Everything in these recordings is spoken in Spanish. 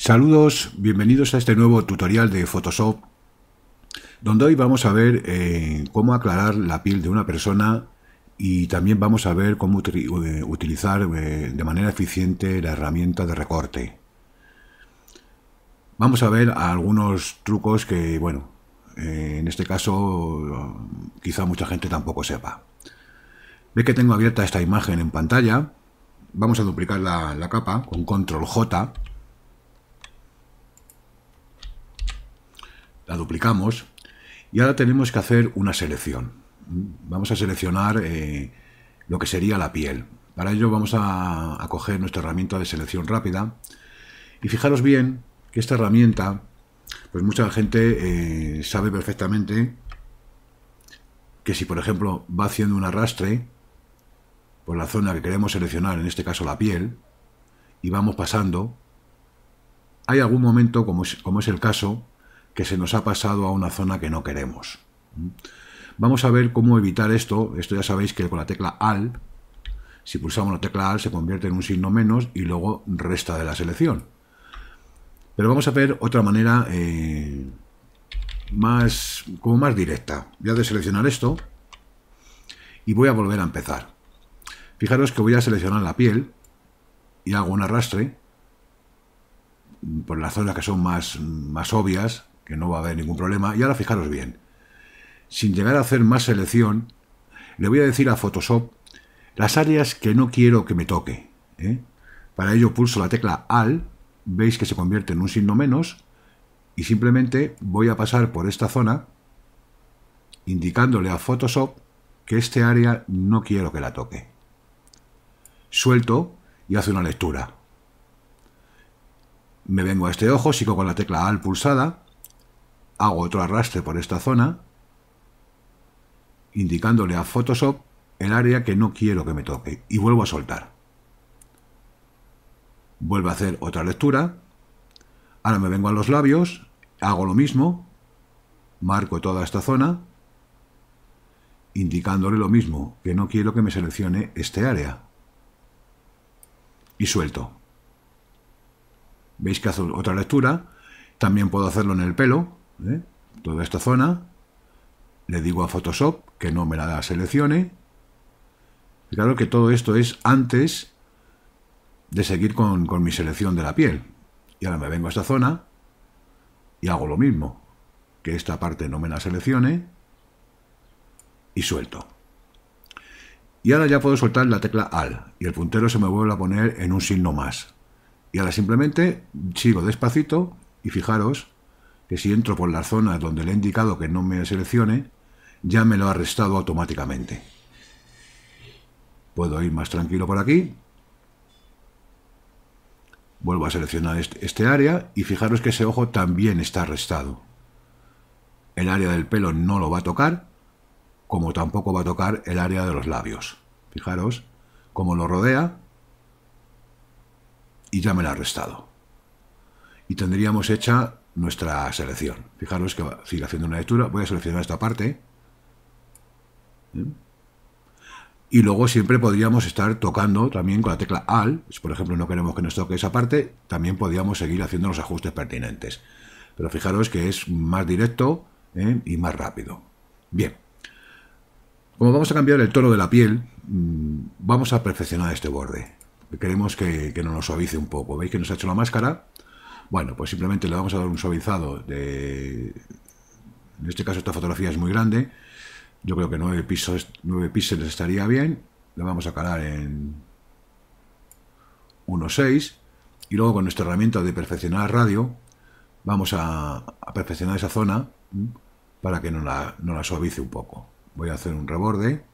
Saludos, bienvenidos a este nuevo tutorial de Photoshop donde hoy vamos a ver eh, cómo aclarar la piel de una persona y también vamos a ver cómo eh, utilizar eh, de manera eficiente la herramienta de recorte. Vamos a ver algunos trucos que, bueno, en este caso quizá mucha gente tampoco sepa. Ve que tengo abierta esta imagen en pantalla. Vamos a duplicar la, la capa con control J la duplicamos y ahora tenemos que hacer una selección. Vamos a seleccionar eh, lo que sería la piel. Para ello vamos a, coger nuestra herramienta de selección rápida y fijaros bien que esta herramienta, pues mucha gente eh, sabe perfectamente que si por ejemplo va haciendo un arrastre por la zona que queremos seleccionar, en este caso la piel, y vamos pasando, hay algún momento, como como es el caso, que se nos ha pasado a una zona que no queremos. Vamos a ver cómo evitar esto. Esto ya sabéis que con la tecla AL, si pulsamos la tecla AL se convierte en un signo menos y luego resta de la selección. Pero vamos a ver otra manera eh, más, como más directa. Voy a deseleccionar esto y voy a volver a empezar. Fijaros que voy a seleccionar la piel y hago un arrastre por las zonas que son más, más obvias que no va a haber ningún problema. Y ahora fijaros bien, sin llegar a hacer más selección, le voy a decir a Photoshop las áreas que no quiero que me toque. ¿eh? Para ello pulso la tecla AL, veis que se convierte en un signo menos, y simplemente voy a pasar por esta zona indicándole a Photoshop que este área no quiero que la toque. Suelto y hace una lectura. Me vengo a este ojo, sigo con la tecla AL pulsada, hago otro arrastre por esta zona, indicándole a Photoshop el área que no quiero que me toque y vuelvo a soltar. Vuelvo a hacer otra lectura. Ahora me vengo a los labios, hago lo mismo, marco toda esta zona, indicándole lo mismo, que no quiero que me seleccione este área. Y suelto. ¿Veis que hace otra lectura? También puedo hacerlo en el pelo. ¿eh? toda esta zona, le digo a Photoshop que no me la seleccione. Claro que todo esto es antes de seguir con, con mi selección de la piel. Y ahora me vengo a esta zona y hago lo mismo. Que esta parte no me la seleccione y suelto. Y ahora ya puedo soltar la tecla AL y el puntero se me vuelve a poner en un signo más. Y ahora simplemente sigo despacito y fijaros que si entro por la zona donde le he indicado que no me seleccione, ya me lo ha arrestado automáticamente. Puedo ir más tranquilo por aquí. Vuelvo a seleccionar este, área y fijaros que ese ojo también está arrestado. El área del pelo no lo va a tocar, como tampoco va a tocar el área de los labios. Fijaros cómo lo rodea y ya me lo ha arrestado. Y tendríamos hecha nuestra selección. Fijaros que sigue haciendo una lectura, voy a seleccionar esta parte. ¿eh? Y luego siempre podríamos estar tocando también con la tecla AL, si por ejemplo no queremos que nos toque esa parte, también podríamos seguir haciendo los ajustes pertinentes. Pero fijaros que es más directo ¿eh? y más rápido. Bien, como vamos a cambiar el tono de la piel, mm, vamos a perfeccionar este borde. Queremos que, que nos lo suavice un poco. ¿Veis que nos ha hecho la máscara? Bueno, pues simplemente le vamos a dar un suavizado de... En este caso esta fotografía es muy grande. Yo creo que 9, píxeles estaría bien. La vamos a calar en 1.6. Y luego con nuestra herramienta de perfeccionar radio, vamos a, perfeccionar esa zona para que no la, nos la suavice un poco. Voy a hacer un reborde.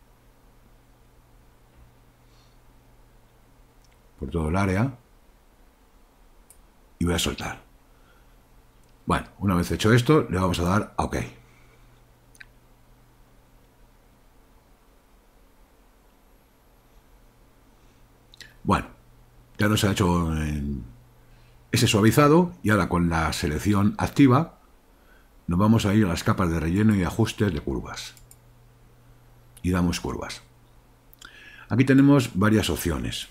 por todo el área y voy a soltar. Bueno, una vez hecho esto, le vamos a dar a OK. Bueno, ya nos ha hecho ese suavizado y ahora con la selección activa nos vamos a ir a las capas de relleno y ajustes de curvas. Y damos curvas. Aquí tenemos varias opciones.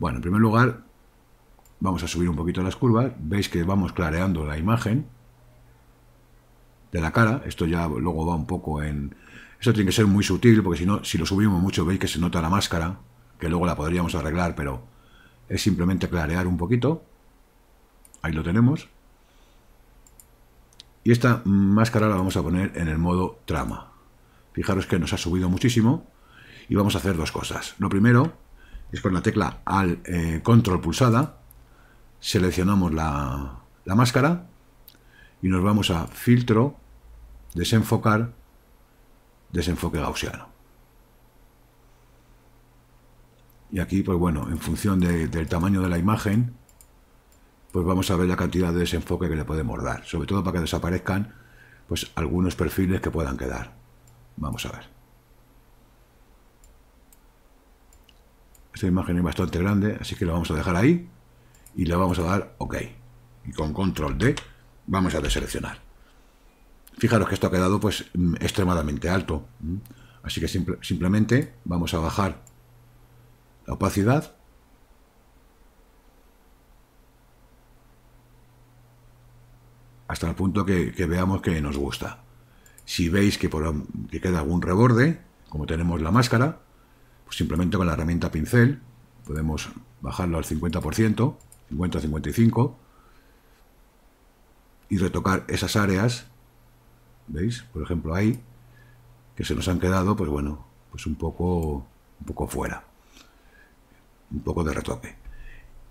Bueno, en primer lugar, Vamos a subir un poquito las curvas. Veis que vamos clareando la imagen de la cara. Esto ya luego va un poco en... Esto tiene que ser muy sutil porque si no, si lo subimos mucho veis que se nota la máscara, que luego la podríamos arreglar, pero es simplemente clarear un poquito. Ahí lo tenemos. Y esta máscara la vamos a poner en el modo trama. Fijaros que nos ha subido muchísimo y vamos a hacer dos cosas. Lo primero es con la tecla al eh, control pulsada seleccionamos la, máscara y nos vamos a filtro, desenfocar, desenfoque gaussiano. Y aquí, pues bueno, en función del tamaño de la imagen, pues vamos a ver la cantidad de desenfoque que le podemos dar, sobre todo para que desaparezcan pues algunos perfiles que puedan quedar. Vamos a ver. Esta imagen es bastante grande, así que lo vamos a dejar ahí y le vamos a dar OK. Y con control D vamos a deseleccionar. Fijaros que esto ha quedado pues mm, extremadamente alto. Así que simplemente vamos a bajar la opacidad. Hasta el punto que, veamos que nos gusta. Si veis que, por, que queda algún reborde, como tenemos la máscara, pues simplemente con la herramienta pincel podemos bajarlo al 50%. 50-55 y retocar esas áreas, ¿veis? Por ejemplo, ahí, que se nos han quedado, pues bueno, pues un poco, un poco fuera, un poco de retoque.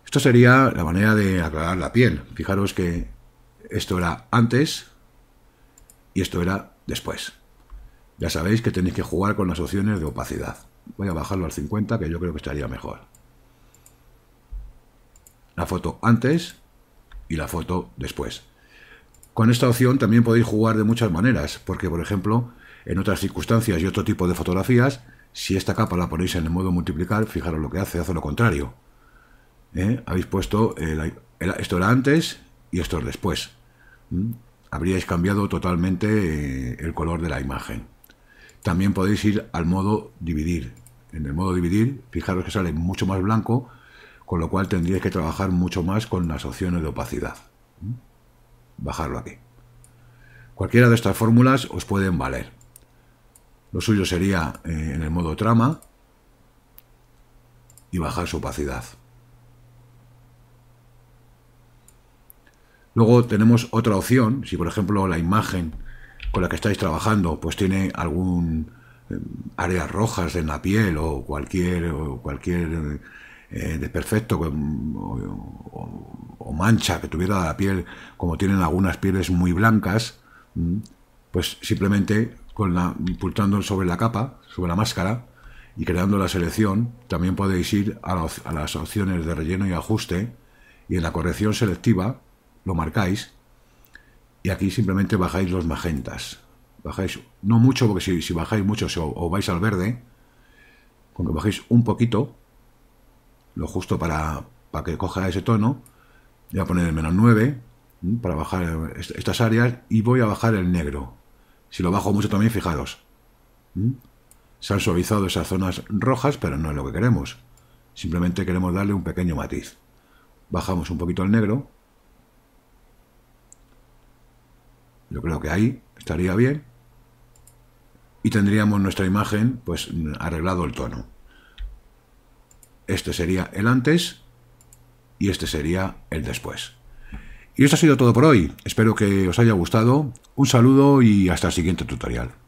Esto sería la manera de aclarar la piel. Fijaros que esto era antes y esto era después. Ya sabéis que tenéis que jugar con las opciones de opacidad. Voy a bajarlo al 50, que yo creo que estaría mejor la foto antes y la foto después. Con esta opción también podéis jugar de muchas maneras, porque por ejemplo, en otras circunstancias y otro tipo de fotografías, si esta capa la ponéis en el modo multiplicar, fijaros lo que hace, hace lo contrario. ¿Eh? Habéis puesto esto era antes y esto es después. ¿Mm? Habríais cambiado totalmente eh, el color de la imagen. También podéis ir al modo dividir. En el modo dividir, fijaros que sale mucho más blanco con lo cual tendríais que trabajar mucho más con las opciones de opacidad. Bajarlo aquí. Cualquiera de estas fórmulas os pueden valer. Lo suyo sería eh, en el modo trama y bajar su opacidad. Luego tenemos otra opción, si por ejemplo la imagen con la que estáis trabajando pues tiene algún eh, áreas rojas en la piel o cualquier, o cualquier eh, de perfecto mm, o, mancha que tuviera la piel, como tienen algunas pieles muy blancas, mm, pues simplemente con la, sobre la capa, sobre la máscara, y creando la selección, también podéis ir a, las opciones de relleno y ajuste, y en la corrección selectiva lo marcáis, y aquí simplemente bajáis los magentas. Bajáis, no mucho, porque si, bajáis mucho si, o vais al verde, con que bajéis un poquito, lo justo para, para que coja ese tono. Voy a poner el menos 9 para bajar estas áreas y voy a bajar el negro. Si lo bajo mucho también, fijaros. Se han suavizado esas zonas rojas, pero no es lo que queremos. Simplemente queremos darle un pequeño matiz. Bajamos un poquito el negro. Yo creo que ahí estaría bien. Y tendríamos nuestra imagen pues arreglado el tono. Este sería el antes y este sería el después. Y esto ha sido todo por hoy. Espero que os haya gustado. Un saludo y hasta el siguiente tutorial.